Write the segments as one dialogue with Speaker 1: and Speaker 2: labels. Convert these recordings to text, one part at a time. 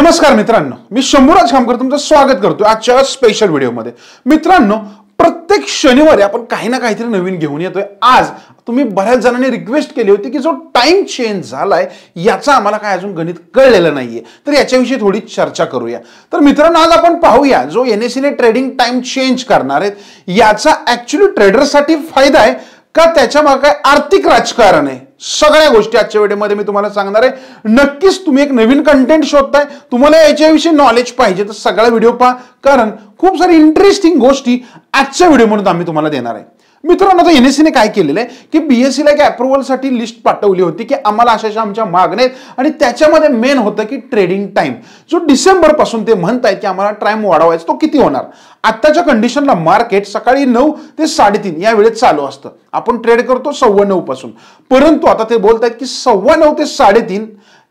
Speaker 1: नमस्कार मित्रांनो मी शंभूराज खामकर तुमचं स्वागत करतो आजच्या स्पेशल व्हिडिओमध्ये मित्रांनो प्रत्येक शनिवारी आपण काही ना काहीतरी नवीन घेऊन येतोय आज तुम्ही बऱ्याच जणांनी रिक्वेस्ट केली होती की जो टाइम चेंज झालाय याचा आम्हाला काय अजून गणित कळलेलं नाहीये तर याच्याविषयी थोडी चर्चा करूया तर मित्रांनो आज आपण पाहूया जो एन एसीने ट्रेडिंग टाइम चेंज करणार आहेत याचा ऍक्च्युली ट्रेडरसाठी फायदा आहे का त्याच्या मागे काय आर्थिक राजकारण आहे सगळ्या गोष्टी आजच्या व्हिडिओमध्ये मी तुम्हाला सांगणार आहे नक्कीच तुम्ही एक नवीन कंटेंट शोधताय तुम्हाला याच्याविषयी नॉलेज पाहिजे तर सगळा व्हिडिओ पहा कारण खूप सारी इंटरेस्टिंग गोष्टी आजच्या व्हिडिओमधून आम्ही तुम्हाला देणार आहे मित्रांनो तर एन एस काय केलेलं आहे की बी एस सीला e एक अप्रुव्हलसाठी लिस्ट पाठवली होती की आम्हाला अशा अशा आमच्या मागण्या आहेत आणि त्याच्यामध्ये मेन होतं की ट्रेडिंग टाईम जो डिसेंबरपासून ते म्हणत आहेत की आम्हाला टाईम वाढवायचा तो किती होणार आत्ताच्या कंडिशनला मार्केट सकाळी नऊ ते साडेतीन या वेळेत चालू असतं आपण ट्रेड करतो सव्वा नऊ पासून परंतु आता ते आहेत की सव्वा नऊ ते साडेतीन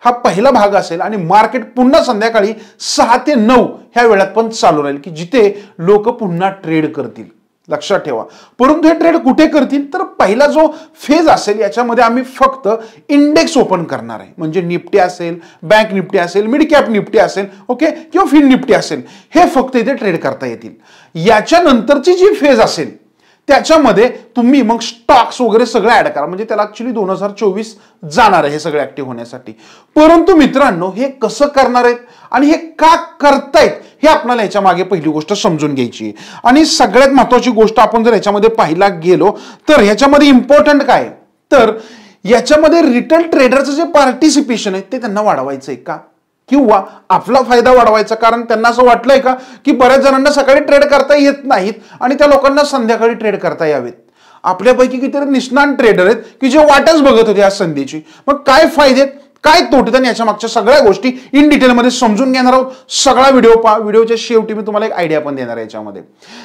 Speaker 1: हा पहिला भाग असेल आणि मार्केट पुन्हा संध्याकाळी सहा ते नऊ ह्या वेळात पण चालू राहील की जिथे लोक पुन्हा ट्रेड करतील लक्षात ठेवा परंतु हे ट्रेड कुठे करतील तर पहिला जो फेज असेल याच्यामध्ये आम्ही फक्त इंडेक्स ओपन करणार आहे म्हणजे निपटे असेल बँक निफ्टी असेल मिड कॅप निफ्टी असेल ओके किंवा फिन निफ्टी असेल हे फक्त इथे ट्रेड करता येतील याच्यानंतरची जी फेज असेल त्याच्यामध्ये तुम्ही मग स्टॉक्स वगैरे सगळं ॲड करा म्हणजे त्याला ॲक्च्युली दोन हजार चोवीस जाणार आहे हे सगळं ॲक्टिव्ह होण्यासाठी परंतु मित्रांनो हे कसं करणार आहेत आणि हे का करतायत हे आपल्याला याच्या मागे पहिली गोष्ट समजून घ्यायची आणि सगळ्यात महत्वाची गोष्ट आपण जर याच्यामध्ये पाहिला गेलो तर ह्याच्यामध्ये इम्पॉर्टंट काय तर याच्यामध्ये रिटेल ट्रेडरचं जे पार्टिसिपेशन आहे ते त्यांना वाढवायचं आहे का किंवा आपला फायदा वाढवायचा कारण त्यांना असं वाटलंय का की बऱ्याच जणांना सकाळी ट्रेड करता येत नाहीत आणि त्या लोकांना संध्याकाळी ट्रेड करता यावेत आपल्यापैकी कितीतरी निष्णान ट्रेडर आहेत की जे वाटच बघत होते या संधीची मग काय आहेत काय आणि याच्या मागच्या सगळ्या गोष्टी इन डिटेलमध्ये समजून घेणार आहोत सगळा व्हिडिओ पा व्हिडिओच्या शेवटी मी तुम्हाला एक आयडिया पण देणार आहे याच्यामध्ये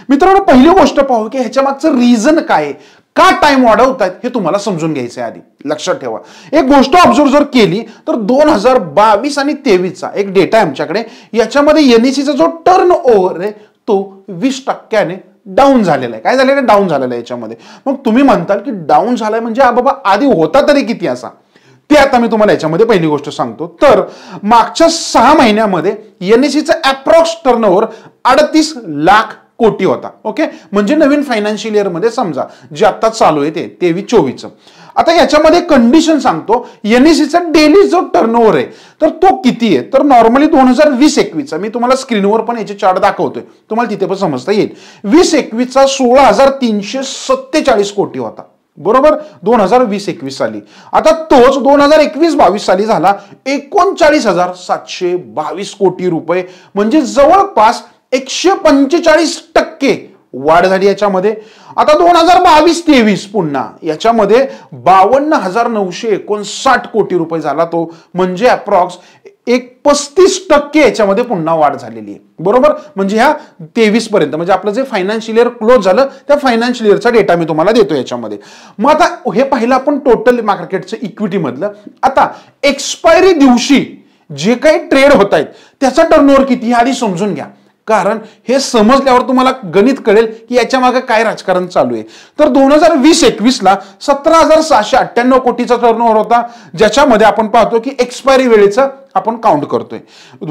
Speaker 1: मित्रांनो पहिली गोष्ट पाहू की ह्याच्या मागचं रिझन काय का टाइम वाढवतात हे तुम्हाला समजून घ्यायचं आहे आधी लक्षात ठेवा एक गोष्ट ऑब्झर्व जर केली तर दोन हजार बावीस आणि तेवीसचा एक डेटा आहे आमच्याकडे याच्यामध्ये एनईसीचा जो टर्न ओव्हर आहे तो वीस टक्क्याने डाऊन झालेला आहे काय झालेलं आहे डाऊन झालेला आहे याच्यामध्ये मग तुम्ही म्हणताल की डाऊन झालाय म्हणजे बाबा आधी होता तरी किती असा ते आता मी तुम्हाला याच्यामध्ये पहिली गोष्ट सांगतो तर मागच्या सहा महिन्यामध्ये एनएसीचा एस सीचा अप्रॉक्स टर्नओव्हर अडतीस लाख कोटी होता ओके म्हणजे नवीन फायनान्शियल इयर मध्ये समजा जे आता चालू आहे ते तेवीस चोवीस आता याच्यामध्ये कंडिशन सांगतो एनएसीचा डेली जो टर्नओव्हर आहे तर तो किती आहे तर नॉर्मली दोन हजार वीस एकवीसचा मी तुम्हाला स्क्रीनवर पण याचे चार्ट दाखवतोय तुम्हाला तिथे पण समजता येईल वीस एकवीसचा सोळा हजार तीनशे सत्तेचाळीस कोटी होता बरोबर दोन हजार वीस एकवीस साली आता तोच दोन हजार एकवीस बावीस साली झाला एकोणचाळीस हजार सातशे बावीस कोटी रुपये म्हणजे जवळपास एकशे पंचेचाळीस टक्के वाढ झाली याच्यामध्ये आता दोन हजार बावीस तेवीस पुन्हा याच्यामध्ये बावन्न हजार नऊशे एकोणसाठ कोटी रुपये झाला तो म्हणजे अप्रॉक्स एक पस्तीस टक्के याच्यामध्ये पुन्हा वाढ झालेली आहे बरोबर म्हणजे ह्या तेवीस पर्यंत म्हणजे आपलं जे फायनान्शियल इयर क्लोज झालं त्या फायनान्शियल इयरचा डेटा मी तुम्हाला देतो याच्यामध्ये मग आता हे पाहिलं आपण टोटल मार्केटचं मधलं आता एक्सपायरी दिवशी जे काही ट्रेड होत आहेत त्याचा टर्नओव्हर किती आधी समजून घ्या कारण हे समजल्यावर तुम्हाला गणित कळेल की याच्या मागे काय राजकारण चालू आहे तर दोन हजार वीस एकवीसला सतरा हजार सहाशे अठ्ठ्याण्णव कोटीचा टर्नओव्हर होता ज्याच्यामध्ये आपण पाहतो की एक्सपायरी वेळेचा आपण काउंट करतोय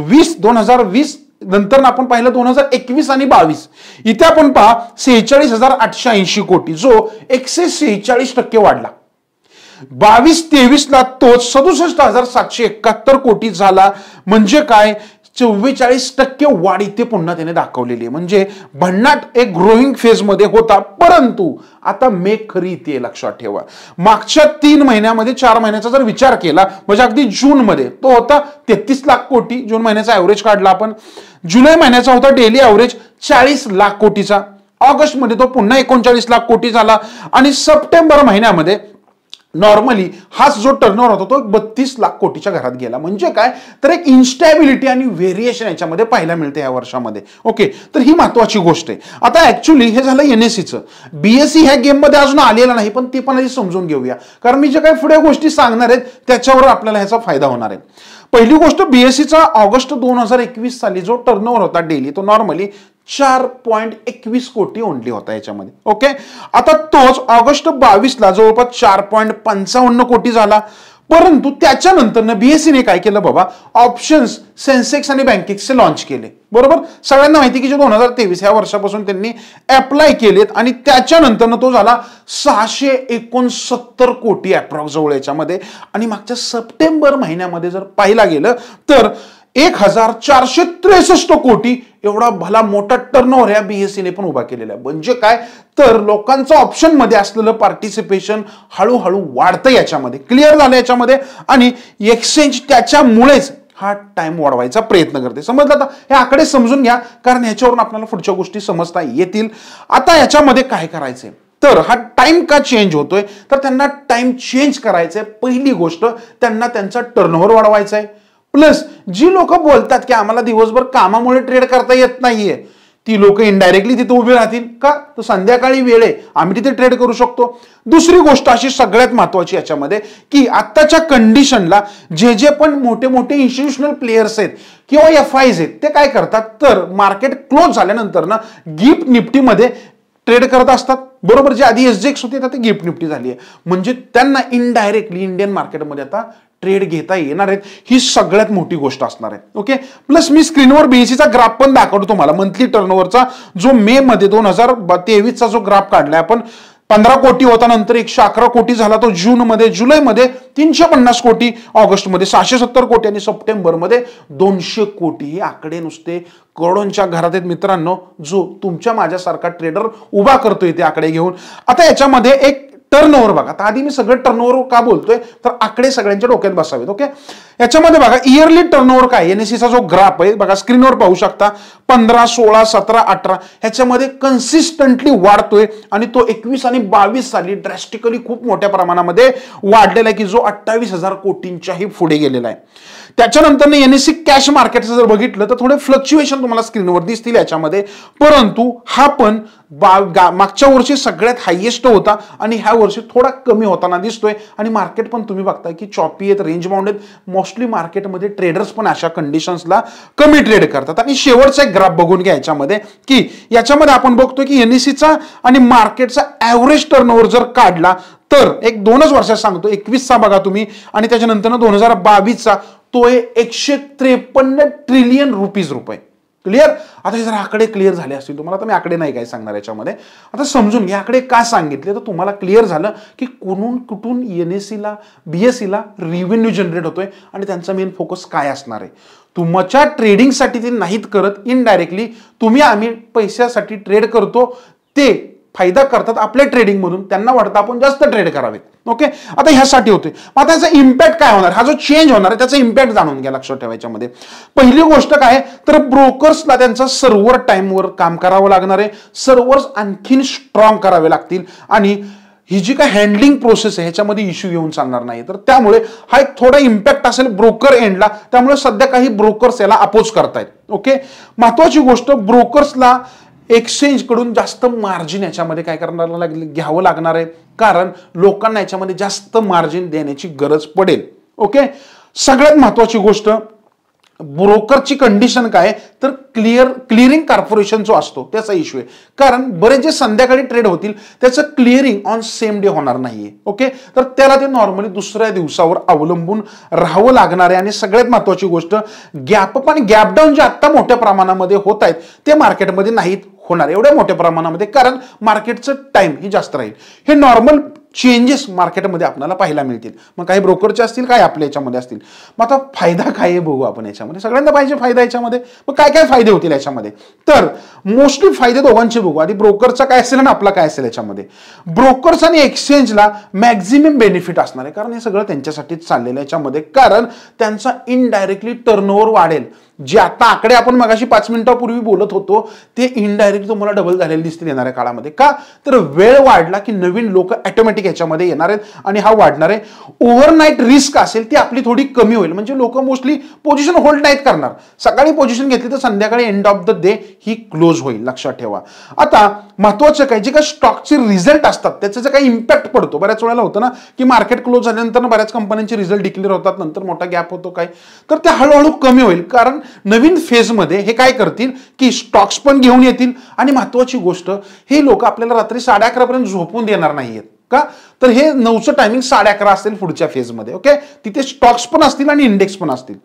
Speaker 1: वीस दोन हजार वीस नंतर आपण पाहिलं दोन हजार एकवीस आणि बावीस इथे आपण पहा सेहेचाळीस हजार आठशे ऐंशी कोटी जो एकशे सेहेचाळीस टक्के वाढला बावीस तेवीसला तोच सदुसष्ट हजार सातशे एकाहत्तर कोटी झाला म्हणजे काय चव्वेचाळीस टक्के वाढ इथे पुन्हा त्याने दाखवलेली आहे म्हणजे भन्नाट एक ग्रोईंग फेजमध्ये होता परंतु आता मे खरी इथे लक्षात ठेवा मागच्या तीन महिन्यामध्ये चार महिन्याचा जर विचार केला म्हणजे अगदी जूनमध्ये तो होता तेहतीस लाख कोटी जून महिन्याचा ॲव्हरेज काढला आपण जुलै महिन्याचा होता डेली ॲव्हरेज चाळीस लाख कोटीचा ऑगस्टमध्ये तो पुन्हा एकोणचाळीस लाख कोटी झाला आणि सप्टेंबर महिन्यामध्ये नॉर्मली हाच जो टर्नओव्हर होता तो बत्तीस लाख कोटीच्या घरात गेला म्हणजे काय तर एक इन्स्टॅबिलिटी आणि व्हेरिएशन याच्यामध्ये पाहायला मिळते या वर्षामध्ये ओके तर ही महत्वाची गोष्ट आहे आता ऍक्च्युली हे झालं एन एस सीचं बीएससी ह्या गेममध्ये अजून आलेलं नाही पण ते पण आधी समजून घेऊया कारण मी जे काही पुढे गोष्टी सांगणार आहेत त्याच्यावर आपल्याला ह्याचा फायदा होणार आहे पहिली गोष्ट बीएससीचा e ऑगस्ट दोन हजार एकवीस साली जो टर्नओव्हर होता डेली तो नॉर्मली चार पॉईंट एकवीस कोटी ओंडली होता याच्यामध्ये ओके आता तोच ऑगस्ट बावीसला जवळपास चार पॉईंट पंचावन्न कोटी झाला परंतु त्याच्यानंतर बीएससीने e काय केलं बाबा ऑप्शन्स सेन्सेक्स आणि बँकेक्सचे लॉन्च केले बरोबर सगळ्यांना माहिती की जे दोन हजार तेवीस या वर्षापासून त्यांनी अप्लाय केलेत आणि त्याच्यानंतर तो झाला सहाशे एकोणसत्तर कोटी अप्रॉक्स जवळ याच्यामध्ये आणि मागच्या सप्टेंबर महिन्यामध्ये जर पाहिला गेलं तर एक हजार चारशे त्रेसष्ट कोटी एवढा भला मोठा टर्नओव्हर या बीएससीने e पण उभा केलेला आहे म्हणजे काय तर लोकांचं ऑप्शनमध्ये असलेलं पार्टिसिपेशन हळूहळू वाढतं याच्यामध्ये क्लिअर झालं याच्यामध्ये आणि एक्सचेंज त्याच्यामुळेच हा टाइम वाढवायचा प्रयत्न करते समजलं आता हे आकडे समजून घ्या कारण ह्याच्यावरून आपल्याला पुढच्या गोष्टी समजता येतील आता याच्यामध्ये काय करायचंय तर हा टाइम का चेंज होतोय तर त्यांना टाइम चेंज करायचंय पहिली गोष्ट त्यांना त्यांचा टर्नओव्हर वाढवायचा आहे प्लस जी लोक बोलतात की आम्हाला दिवसभर कामामुळे ट्रेड करता येत नाहीये ती लोक इनडायरेक्टली तिथे उभी राहतील का तर संध्याकाळी वेळ आहे आम्ही तिथे ट्रेड करू शकतो दुसरी गोष्ट अशी सगळ्यात महत्वाची याच्यामध्ये की आत्ताच्या कंडिशनला जे जे पण मोठे मोठे इन्स्टिट्युशनल प्लेयर्स आहेत किंवा एफ आयज आहेत ते काय करतात तर मार्केट क्लोज झाल्यानंतर ना गिफ्ट निफ्टीमध्ये ट्रेड करत असतात बरोबर जे आधी एसजेक्स होते आता गिफ्ट निफ्टी झाली आहे म्हणजे त्यांना इनडायरेक्टली इंडियन मार्केटमध्ये आता ट्रेड घेता येणार आहेत ही सगळ्यात मोठी गोष्ट असणार आहे ओके प्लस मी स्क्रीनवर बीएसीचा ग्राफ पण दाखवतो तुम्हाला मंथली टर्नओव्हरचा जो मे मध्ये दोन हजार तेवीसचा जो ग्राफ काढलाय आपण पंधरा कोटी होता नंतर एकशे अकरा कोटी झाला तो जूनमध्ये जुलैमध्ये तीनशे पन्नास कोटी ऑगस्टमध्ये सहाशे सत्तर कोटी आणि सप्टेंबरमध्ये दोनशे कोटी हे आकडे नुसते करोडोंच्या घरात आहेत मित्रांनो जो तुमच्या माझ्यासारखा ट्रेडर उभा करतोय ते आकडे घेऊन आता याच्यामध्ये एक टर्नओव्हर बघा आता आधी मी सगळं टर्नओव्हर का बोलतोय तर आकडे सगळ्यांच्या डोक्यात बसावेत ओके याच्यामध्ये बघा इयरली टर्न टर्नओव्हर काय एनएसीचा जो ग्राफ आहे बघा स्क्रीनवर पाहू शकता पंधरा सोळा सतरा अठरा ह्याच्यामध्ये कन्सिस्टंटली वाढतोय आणि तो एकवीस आणि बावीस साली ड्रॅस्टिकली खूप मोठ्या प्रमाणामध्ये वाढलेला आहे की जो अठ्ठावीस हजार कोटींच्याही पुढे गेलेला आहे त्याच्यानंतर सी कॅश मार्केटचं e जर बघितलं तर थोडे फ्लक्च्युएशन तुम्हाला स्क्रीनवर दिसतील याच्यामध्ये परंतु हा पण मागच्या वर्षी सगळ्यात हायएस्ट होता आणि ह्या वर्षी थोडा कमी होताना दिसतोय आणि मार्केट पण तुम्ही बघताय की चॉपी आहेत रेंज बाउंड आहेत मोस्टली मार्केटमध्ये ट्रेडर्स पण अशा कंडिशन्सला कमी ट्रेड करतात आणि शेवटचा एक ग्राफ बघून घ्या याच्यामध्ये की याच्यामध्ये आपण बघतोय की एनईसीचा e आणि मार्केटचा ॲव्हरेज टर्नओव्हर जर काढला तर एक दोनच वर्षात सांगतो एकवीसचा बघा तुम्ही आणि त्याच्यानंतर दोन हजार बावीसचा तो आहे एकशे त्रेपन्न ट्रिलियन रुपीज रुपये क्लिअर आता हे जर आकडे क्लिअर झाले असतील तुम्हाला तर मी आकडे नाही काय सांगणार याच्यामध्ये आता समजून घ्या आकडे का सांगितले तर तुम्हाला क्लिअर झालं की कोणून कुठून एन एस सीला बी एस सीला रिव्हेन्यू जनरेट होतोय आणि त्यांचा मेन फोकस काय असणार आहे तुमच्या ट्रेडिंगसाठी ते नाहीत करत इनडायरेक्टली तुम्ही आम्ही पैशासाठी ट्रेड करतो ते फायदा करतात आपल्या ट्रेडिंगमधून त्यांना वाटतं आपण जास्त ट्रेड करावेत ओके आता ह्यासाठी होते मग त्याचा इम्पॅक्ट काय होणार हा जो चेंज होणार आहे त्याचा इम्पॅक्ट जाणून घ्या लक्षात ठेवायच्यामध्ये पहिली गोष्ट काय तर ब्रोकर्सला त्यांचा सर्व्हर टाईमवर काम करावं लागणार आहे सर्व्हर्स आणखीन स्ट्रॉंग करावे लागतील आणि ही जी काय हँडलिंग प्रोसेस आहे ह्याच्यामध्ये इश्यू येऊन चालणार नाही तर त्यामुळे हा एक थोडा इम्पॅक्ट असेल ब्रोकर एंडला त्यामुळे सध्या काही ब्रोकर्स याला अपोज करतायत ओके महत्वाची गोष्ट ब्रोकर्सला एक्सचेंजकडून जास्त मार्जिन याच्यामध्ये काय करणार लागले घ्यावं लागणार आहे कारण लोकांना याच्यामध्ये जास्त मार्जिन देण्याची गरज पडेल ओके सगळ्यात महत्वाची गोष्ट ब्रोकरची कंडिशन काय तर क्लिअर क्लिअरिंग कॉर्पोरेशन जो असतो त्याचा इश्यू आहे कारण बरेच जे संध्याकाळी ट्रेड होतील त्याचं क्लिअरिंग ऑन सेम डे होणार नाहीये ओके तर त्याला ते नॉर्मली दुसऱ्या दिवसावर अवलंबून राहावं लागणार आहे आणि सगळ्यात महत्वाची गोष्ट गॅप पण आणि गॅपडाऊन जे आत्ता मोठ्या प्रमाणामध्ये होत आहेत ते मार्केटमध्ये नाहीत होणार एवढ्या मोठ्या प्रमाणामध्ये कारण मार्केटचं टाइम ही जास्त राहील हे नॉर्मल चेंजेस मार्केटमध्ये आपल्याला पाहायला मिळतील मग काही ब्रोकरचे असतील काय आपल्या याच्यामध्ये असतील मग आता फायदा काय आहे बघू आपण याच्यामध्ये सगळ्यांना पाहिजे फायदा याच्यामध्ये मग काय काय फायदे होतील याच्यामध्ये तर मोस्टली फायदे दोघांचे बघू आधी ब्रोकरचा काय असेल आणि आपला काय असेल याच्यामध्ये ब्रोकर्स आणि एक्सचेंजला मॅक्झिमम बेनिफिट असणार आहे कारण हे सगळं त्यांच्यासाठीच चाललेलं याच्यामध्ये कारण त्यांचा इनडायरेक्टली टर्नओव्हर वाढेल जे आता आकडे आपण मगाशी पाच मिनिटांपूर्वी बोलत होतो ते इनडायरेक्ट तुम्हाला डबल झालेले दिसतील येणाऱ्या काळामध्ये का तर वेळ वाढला की नवीन लोक ॲटोमॅटिक याच्यामध्ये येणार आहेत आणि हा वाढणार आहे ओव्हरनाईट रिस्क असेल ती आपली थोडी कमी होईल म्हणजे लोक मोस्टली पोझिशन होल्ड नाहीत करणार सकाळी पोझिशन घेतली तर संध्याकाळी एंड ऑफ द डे ही क्लोज होईल लक्षात ठेवा आता महत्त्वाचं काय जे काय स्टॉकचे रिझल्ट असतात त्याचा जे काही इम्पॅक्ट पडतो बऱ्याच वेळेला होतं ना की मार्केट क्लोज झाल्यानंतर बऱ्याच कंपन्यांचे रिझल्ट डिक्लेअर होतात नंतर मोठा गॅप होतो काय तर ते हळूहळू कमी होईल कारण नवीन फेजमध्ये हे काय करतील की स्टॉक्स पण घेऊन येतील आणि महत्वाची गोष्ट हे लोक आपल्याला रात्री साडे अकरापर्यंत झोपून देणार नाही आहेत का तर हे नऊचं टायमिंग साडे अकरा असेल पुढच्या फेजमध्ये ओके तिथे स्टॉक्स पण असतील आणि इंडेक्स पण असतील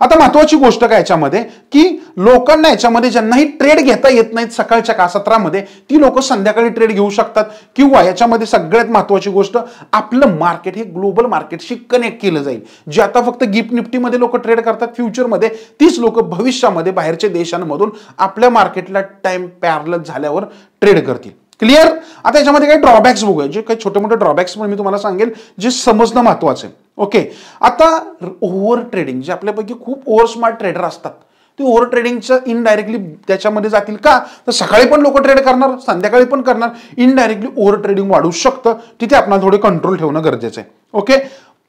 Speaker 1: आता महत्वाची गोष्ट काय याच्यामध्ये की लोकांना याच्यामध्ये ज्यांनाही ट्रेड घेता येत नाहीत सकाळच्या का सत्रामध्ये ती लोक संध्याकाळी ट्रेड घेऊ शकतात किंवा याच्यामध्ये सगळ्यात महत्वाची गोष्ट आपलं मार्केट हे ग्लोबल मार्केटशी कनेक्ट केलं जाईल जे आता फक्त गिफ्ट निफ्टीमध्ये लोक ट्रेड करतात फ्युचरमध्ये तीच लोक भविष्यामध्ये बाहेरच्या देशांमधून आपल्या मार्केटला टाइम पॅरल झाल्यावर ट्रेड करतील क्लिअर आता याच्यामध्ये काही ड्रॉबॅक्स बघूया जे काही छोटे मोठे ड्रॉबॅक्स पण मी तुम्हाला सांगेल जे समजणं महत्वाचं आहे ओके आता ओव्हर ट्रेडिंग जे आपल्यापैकी खूप ओव्हर स्मार्ट ट्रेडर असतात ते ओव्हर ट्रेडिंगचं इनडायरेक्टली त्याच्यामध्ये जातील का तर सकाळी पण लोक ट्रेड करणार संध्याकाळी पण करणार इनडायरेक्टली ओव्हर ट्रेडिंग वाढू शकतं तिथे आपण थोडे कंट्रोल ठेवणं गरजेचं आहे ओके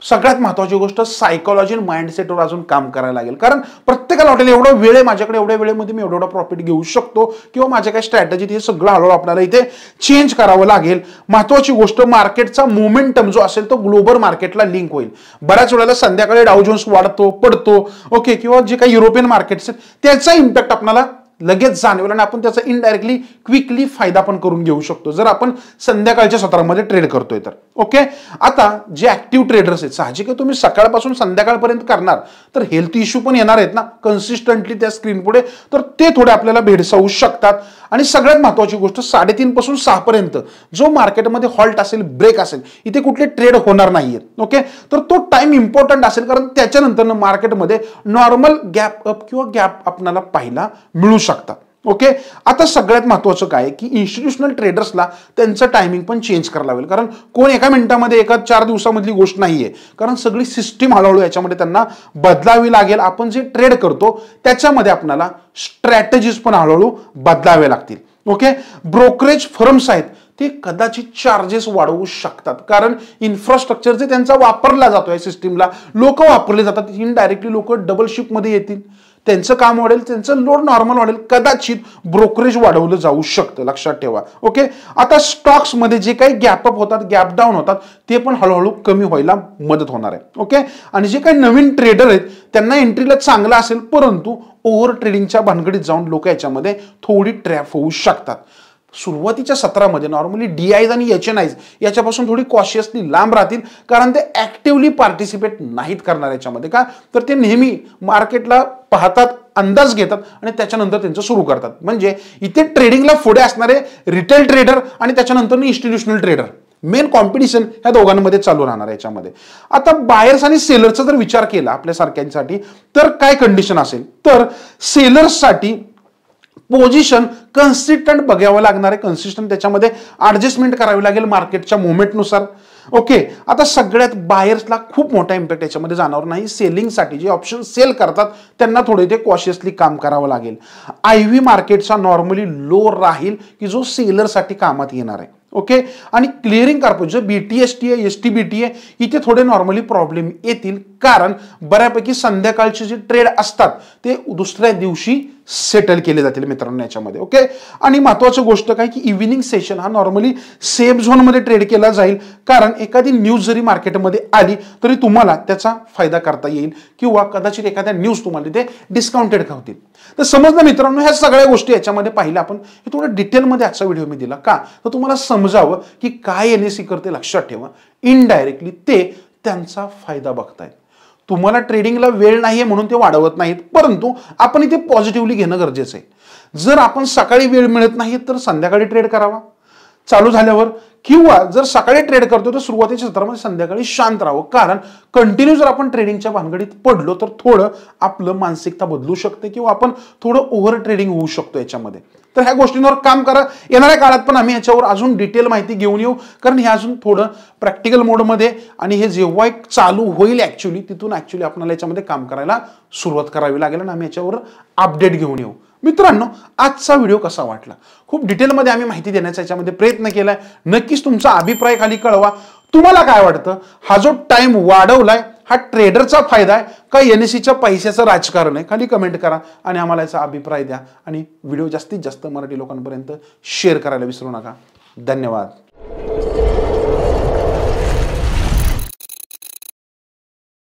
Speaker 1: सगळ्यात महत्वाची गोष्ट सायकोलॉजी माइंडसेटवर अजून काम करायला लागेल कारण प्रत्येकाला वाटेल एवढा वेळ माझ्याकडे एवढ्या वेळेमध्ये मी एवढा एवढं प्रॉफिट घेऊ शकतो किंवा माझ्या काय स्ट्रॅटजीत हे सगळं हळूहळू आपल्याला इथे चेंज करावं लागेल महत्वाची गोष्ट मार्केटचा मोमेंटम जो असेल तो ग्लोबल मार्केटला लिंक होईल बऱ्याच वेळेला संध्याकाळी डाऊजोन्स वाढतो पडतो ओके किंवा जे काही युरोपियन मार्केट्स आहेत त्याचा इम्पॅक्ट आपल्याला लगेच जाणवेल आणि आपण त्याचा इनडायरेक्टली क्विकली फायदा पण करून घेऊ शकतो जर आपण संध्याकाळच्या सत्रामध्ये ट्रेड करतोय तर ओके आता जे ऍक्टिव्ह ट्रेडर्स आहेत साहजिक तुम्ही सकाळपासून संध्याकाळपर्यंत करणार तर हेल्थ इश्यू पण येणार आहेत ना कन्सिस्टंटली त्या स्क्रीन पुढे तर ते थोडे आपल्याला भेडसावू शकतात आणि सगळ्यात महत्वाची गोष्ट साडेतीन पासून सहापर्यंत जो मार्केटमध्ये हॉल्ट असेल ब्रेक असेल इथे कुठले ट्रेड होणार नाहीयेत ओके तर तो टाइम इम्पॉर्टंट असेल कारण त्याच्यानंतर मार्केटमध्ये नॉर्मल गॅप अप किंवा गॅप आपल्याला पाहायला मिळू शकतो शकता ओके आता सगळ्यात महत्वाचं काय की इन्स्टिट्युशनल ट्रेडर्सला त्यांचं टायमिंग पण चेंज करावं लागेल कारण कोण एका मिनिटामध्ये एका चार दिवसामधली गोष्ट नाही आहे कारण सगळी सिस्टीम हळूहळू याच्यामध्ये त्यांना बदलावी लागेल आपण जे ट्रेड करतो त्याच्यामध्ये आपल्याला स्ट्रॅटेजीज पण हळूहळू बदलावे लागतील ओके ब्रोकरेज फर्म्स आहेत ते कदाचित चार्जेस वाढवू शकतात कारण इन्फ्रास्ट्रक्चर जे त्यांचा वापरला जातो या सिस्टीमला लोक वापरले जातात इनडायरेक्टली लोक डबल शिपमध्ये येतील त्यांचं काम वाढेल त्यांचं लोड नॉर्मल वाढेल कदाचित ब्रोकरेज वाढवलं जाऊ शकतं लक्षात ठेवा ओके आता स्टॉक्समध्ये जे काही गॅपअप होतात गॅप होतात ते पण हळूहळू कमी व्हायला मदत होणार आहे ओके आणि जे काही नवीन ट्रेडर आहेत त्यांना एंट्रीला चांगला असेल परंतु ओव्हर ट्रेडिंगच्या भानगडीत जाऊन लोक याच्यामध्ये थोडी ट्रॅप होऊ शकतात सुरुवातीच्या सत्रामध्ये नॉर्मली डी आयज आणि एच एन आयज याच्यापासून थोडी कॉशियसली लांब राहतील कारण ते ॲक्टिव्हली पार्टिसिपेट नाहीत करणार याच्यामध्ये का तर ते नेहमी मार्केटला पाहतात अंदाज घेतात आणि त्याच्यानंतर त्यांचं सुरू करतात म्हणजे इथे ट्रेडिंगला पुढे असणारे रिटेल ट्रेडर आणि त्याच्यानंतर इन्स्टिट्यूशनल ट्रेडर मेन कॉम्पिटिशन ह्या दोघांमध्ये चालू राहणार आहे याच्यामध्ये आता बायर्स आणि सेलरचा जर विचार केला आपल्या सारख्यांसाठी तर काय कंडिशन असेल तर सेलर्ससाठी पोझिशन कन्सिस्टंट बघावं लागणार आहे कन्सिस्टंट त्याच्यामध्ये ॲडजस्टमेंट करावी लागेल मार्केटच्या मुवमेंटनुसार ओके आता सगळ्यात बायर्सला खूप मोठा इम्पॅक्ट याच्यामध्ये जाणार नाही सेलिंगसाठी जे ऑप्शन सेल करतात त्यांना थोडे ते कॉशियसली काम करावं लागेल आय व्ही मार्केटचा नॉर्मली लो राहील की जो सेलरसाठी कामात येणार आहे ओके आणि clearing corporate B T S T S T B T आहे इथे थोडे नॉर्मली प्रॉब्लेम येतील कारण बऱ्यापैकी संध्याकाळचे जे ट्रेड असतात ते दुसऱ्या दिवशी सेटल केले जातील मित्रांनो याच्यामध्ये ओके आणि महत्वाची गोष्ट काय की इव्हिनिंग सेशन हा नॉर्मली सेफ झोनमध्ये ट्रेड केला जाईल कारण एखादी न्यूज जरी मार्केटमध्ये आली तरी तुम्हाला त्याचा फायदा करता येईल किंवा कदाचित एखाद्या न्यूज तुम्हाला ते डिस्काउंटेड खावतील तर समजलं मित्रांनो ह्या सगळ्या गोष्टी याच्यामध्ये पाहिल्या आपण हे थोडं डिटेलमध्ये आजचा व्हिडिओ मी दिला का तर तुम्हाला समजावं की काय एन एस करते लक्षात ठेवा इनडायरेक्टली ते त्यांचा फायदा बघतायत तुम्हाला ट्रेडिंगला वेळ नाही आहे म्हणून ते वाढवत नाहीत परंतु आपण इथे पॉझिटिव्हली घेणं गरजेचं आहे जर आपण सकाळी वेळ मिळत नाही तर संध्याकाळी ट्रेड करावा चालू झाल्यावर किंवा जर सकाळी ट्रेड करतो तर सुरुवातीच्या सत्रामध्ये संध्याकाळी शांत राहावं कारण कंटिन्यू जर आपण ट्रेडिंगच्या भानगडीत पडलो तर थोडं आपलं मानसिकता बदलू शकते किंवा आपण थोडं ओव्हर ट्रेडिंग होऊ शकतो याच्यामध्ये तर ह्या गोष्टींवर काम करा येणाऱ्या काळात पण आम्ही ह्याच्यावर अजून डिटेल माहिती घेऊन येऊ कारण हे अजून थोडं प्रॅक्टिकल मोडमध्ये आणि हे जेव्हा एक चालू होईल ॲक्च्युली तिथून ॲक्च्युली आपल्याला याच्यामध्ये काम करायला सुरुवात करावी लागेल आणि आम्ही याच्यावर अपडेट घेऊन येऊ मित्रांनो आजचा व्हिडिओ कसा वाटला खूप डिटेलमध्ये आम्ही माहिती देण्याचा याच्यामध्ये प्रयत्न केला नक्कीच तुमचा अभिप्राय खाली कळवा तुम्हाला काय वाटतं हा जो टाइम वाढवलाय हा ट्रेडरचा फायदा आहे का एन सीच्या e पैशाचं राजकारण आहे खाली कमेंट करा आणि आम्हाला याचा अभिप्राय द्या आणि व्हिडिओ जास्तीत जास्त मराठी लोकांपर्यंत शेअर करायला विसरू नका धन्यवाद